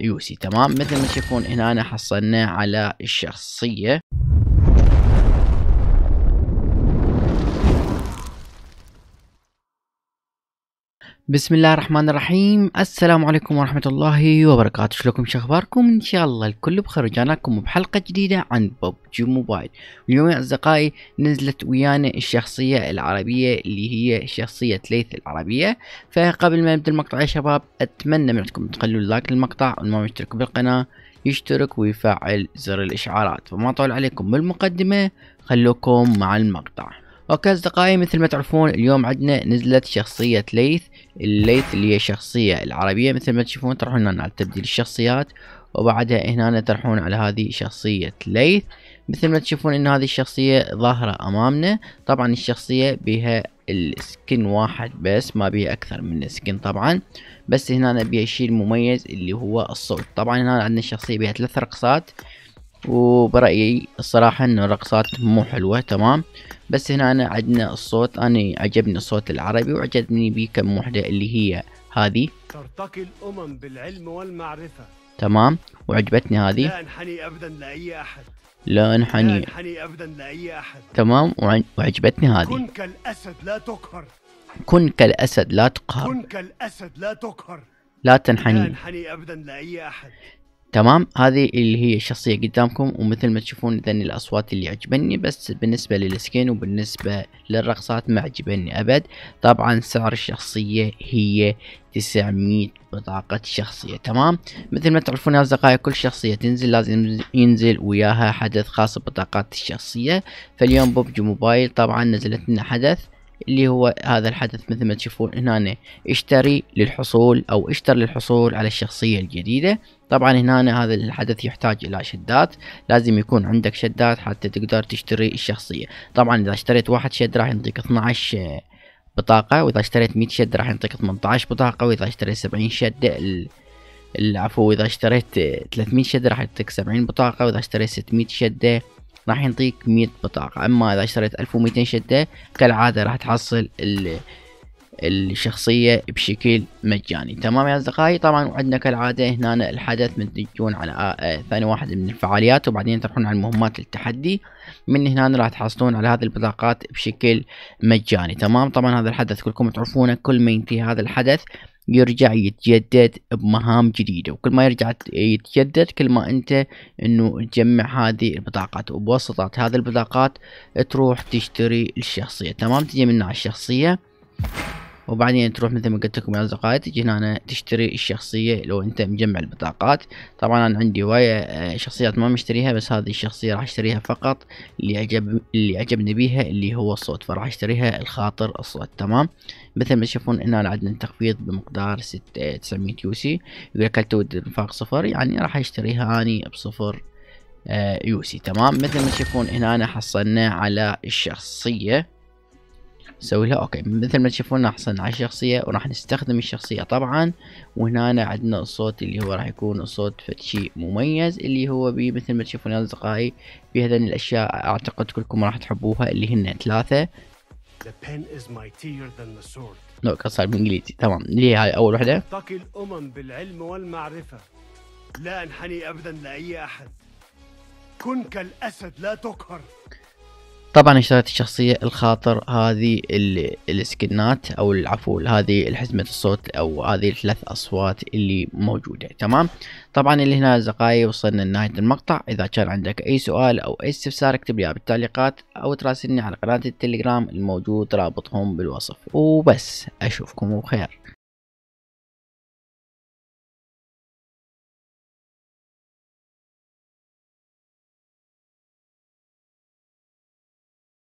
يوسي تمام مثل ما تشوفون هنا أنا حصلنا على الشخصية بسم الله الرحمن الرحيم السلام عليكم ورحمة الله وبركاته شلونكم شخباركم ان شاء الله الكل بخير رجعنا لكم بحلقة جديدة عن ببجي موبايل اليوم يا اصدقائي نزلت ويانا الشخصية العربية اللي هي شخصية ليث العربية فقبل ما نبدأ المقطع يا شباب اتمنى منكم تخلوا لايك للمقطع وما مشترك بالقناة يشترك ويفعل زر الاشعارات فما طول عليكم بالمقدمة خلوكم مع المقطع اوكي اصدقائي مثل ما تعرفون اليوم عندنا نزلت شخصية ليث الليث اللي هي الشخصية العربية مثل ما تشوفون تروحون هنا على تبديل الشخصيات وبعدها هنا تروحون على هذه شخصية ليث مثل ما تشوفون ان هذه الشخصية ظاهرة امامنا طبعا الشخصية بها السكن واحد بس ما بيها اكثر من السكن طبعا بس هنا بيها الشيء المميز اللي هو الصوت طبعا هنا عندنا الشخصية بها ثلاث رقصات وبرأيي الصراحة ان الرقصات مو حلوة تمام بس هنا أنا عندنا الصوت أنا عجبني الصوت العربي وعجبني بيه كم وحدة اللي هي هذه ترتقي الأمم بالعلم والمعرفة تمام وعجبتني هذه لا انحني أبدا لأي أحد لا انحني لا انحني أبدا لأي أحد تمام وعجبتني هذه كن كالأسد لا تقهر كن كالأسد لا تقهر كن كالأسد لا تقهر لا تنحني لا انحني أبدا لأي أحد تمام هذه اللي هي الشخصية قدامكم ومثل ما تشوفون ذني الأصوات اللي عجبني بس بالنسبة للسكين وبالنسبة للرقصات ما عجبني أبد طبعا سعر الشخصية هي 900 بطاقة شخصية تمام مثل ما تعرفون يا أصدقائي كل شخصية تنزل لازم ينزل وياها حدث خاص ببطاقات الشخصية فاليوم ببجي موبايل طبعا نزلت لنا حدث اللي هو هذا الحدث مثل ما تشوفون هنا اشتري للحصول او اشتر للحصول على الشخصية الجديدة طبعا هنا هذا الحدث يحتاج الى شدات لازم يكون عندك شدات حتى تقدر تشتري الشخصية طبعا اذا اشتريت واحد شد راح ينطيك 12 آه، بطاقة واذا اشتريت 100 شد راح ينطيك 18 بطاقة واذا اشتريت 70 شد ال... العفو اذا اشتريت 300 آه، شد راح ينطيك 70 بطاقة واذا اشتريت 600 شدة راح ينطيك 100 بطاقة اما اذا اشتريت 1200 شدة كالعادة راح تحصل الشخصية بشكل مجاني تمام يا أصدقائي طبعا عندنا كالعادة هنا الحدث من تجون على آه، ثاني واحد من الفعاليات وبعدين تروحون على المهمات للتحدي من هنا راح تحصلون على هذه البطاقات بشكل مجاني تمام طبعا هذا الحدث كلكم تعرفونه كل ما ينتهي هذا الحدث يرجع يتجدد بمهام جديدة وكل ما يرجع يتجدد كل ما انت انه تجمع هذه البطاقات وبوسطات هذه البطاقات تروح تشتري الشخصية تمام تجي منها الشخصية وبعدين تروح مثل ما قلت لكم يا اصدقائي تجي هنا تشتري الشخصيه لو انت مجمع البطاقات طبعا انا عندي هوايه آه، شخصيات ما مشتريها بس هذه الشخصيه راح اشتريها فقط اللي عجب اللي عجبني بيها اللي هو الصوت فراح اشتريها الخاطر الصوت تمام مثل ما تشوفون هنا عندنا تخفيض بمقدار 900 يو سي يقول لك هل تود انفاق صفر يعني راح اشتريها اني بصفر آه، يوسي تمام مثل ما تشوفون هنا حصلنا على الشخصية نسوي لها اوكي مثل ما تشوفون حصلنا على الشخصيه وراح نستخدم الشخصيه طبعا وهنا عندنا الصوت اللي هو راح يكون صوت شيء مميز اللي هو بي مثل ما تشوفون يا اصدقائي بهذين الاشياء اعتقد كلكم راح تحبوها اللي هن ثلاثه نوك كسر بالانجليزي تمام اللي هاي اول وحده تقي الامم بالعلم والمعرفه لا انحني ابدا لاي احد كن كالاسد لا تقهر طبعا اشتريت الشخصية الخاطر هذه السكنات او العفو هذه الحزمة الصوت او هذه الثلاث اصوات اللي موجودة تمام طبعا اللي هنا اصدقائي وصلنا لنهاية المقطع اذا كان عندك اي سؤال او اي استفسار اكتب لي بالتعليقات او تراسلني على قناة التليجرام الموجود رابطهم بالوصف وبس اشوفكم بخير